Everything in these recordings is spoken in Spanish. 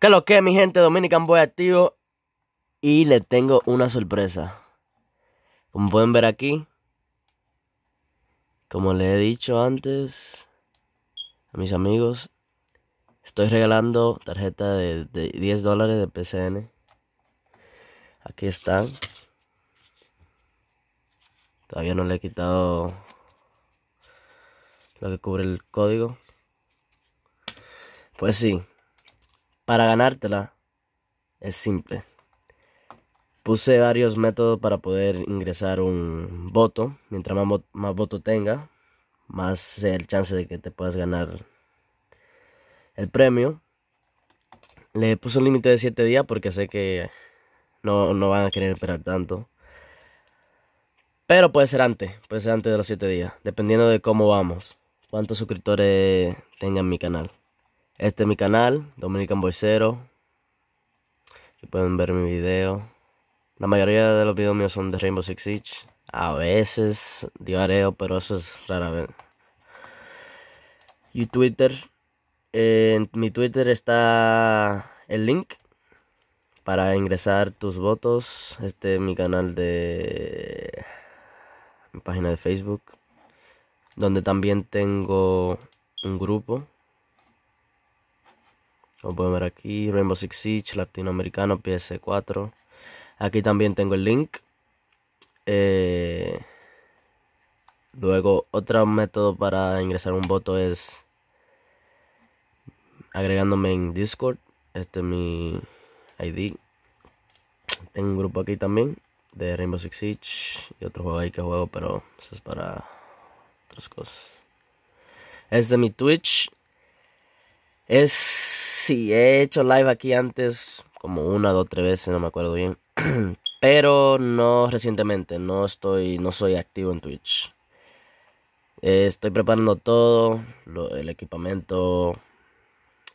Que lo que, mi gente, Dominican Boy activo. Y le tengo una sorpresa. Como pueden ver aquí. Como le he dicho antes. A mis amigos. Estoy regalando tarjeta de, de 10 dólares de PCN. Aquí están. Todavía no le he quitado lo que cubre el código. Pues sí, para ganártela es simple. Puse varios métodos para poder ingresar un voto. Mientras más, voto tenga, más el chance de que te puedas ganar el premio. Le puse un límite de 7 días porque sé que no, no, van a querer esperar tanto. Pero puede ser antes, puede ser antes de los 7 días, dependiendo de cómo vamos, cuántos suscriptores tenga en mi canal. Este es mi canal, Dominican Boicero. pueden ver mi video. La mayoría de los videos míos son de Rainbow Six Siege. A veces diareo, pero eso es rara vez. Y Twitter. Eh, en mi Twitter está el link para ingresar tus votos. Este es mi canal de... Mi página de Facebook. Donde también tengo un grupo como pueden ver aquí, Rainbow Six Siege, latinoamericano, PS4. Aquí también tengo el link. Eh, luego, otro método para ingresar un voto es agregándome en Discord. Este es mi ID. Tengo un grupo aquí también de Rainbow Six Siege y otro juego ahí que juego, pero eso es para otras cosas. Este es mi Twitch. Es Sí, he hecho live aquí antes, como una, dos, tres veces, no me acuerdo bien. Pero no recientemente, no estoy, no soy activo en Twitch. estoy preparando todo, el equipamiento,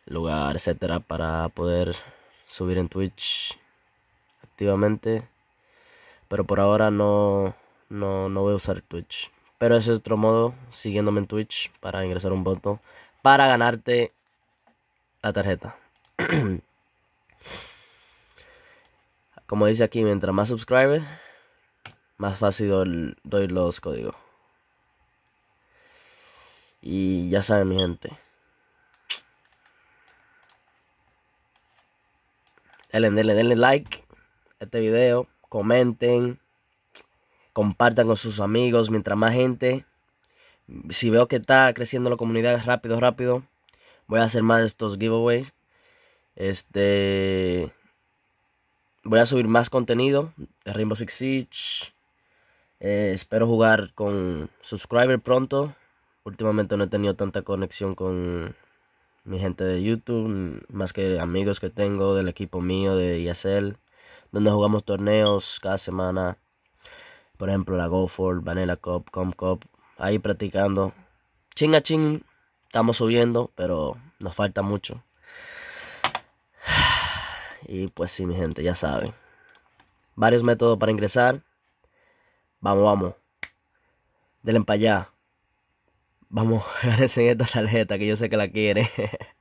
lugar, etcétera, para poder subir en Twitch activamente. Pero por ahora no, no, no voy a usar Twitch. Pero ese es otro modo, siguiéndome en Twitch para ingresar un voto, para ganarte la tarjeta. Como dice aquí, mientras más subscribers, más fácil doy los códigos. Y ya saben, mi gente. Denle, denle, denle like a este video, comenten, compartan con sus amigos, mientras más gente. Si veo que está creciendo la comunidad rápido, rápido, Voy a hacer más de estos giveaways. Este. Voy a subir más contenido de Rainbow Six Siege. Eh, espero jugar con Subscriber pronto. Últimamente no he tenido tanta conexión con mi gente de YouTube, más que amigos que tengo del equipo mío de Yasel. donde jugamos torneos cada semana. Por ejemplo, la GoFord, Vanilla Cup, Com Cup, ahí practicando. Ching a Estamos subiendo, pero nos falta mucho. Y pues sí, mi gente, ya saben. Varios métodos para ingresar. Vamos, vamos. Denle para allá. Vamos, agradecen esta tarjeta que yo sé que la quiere.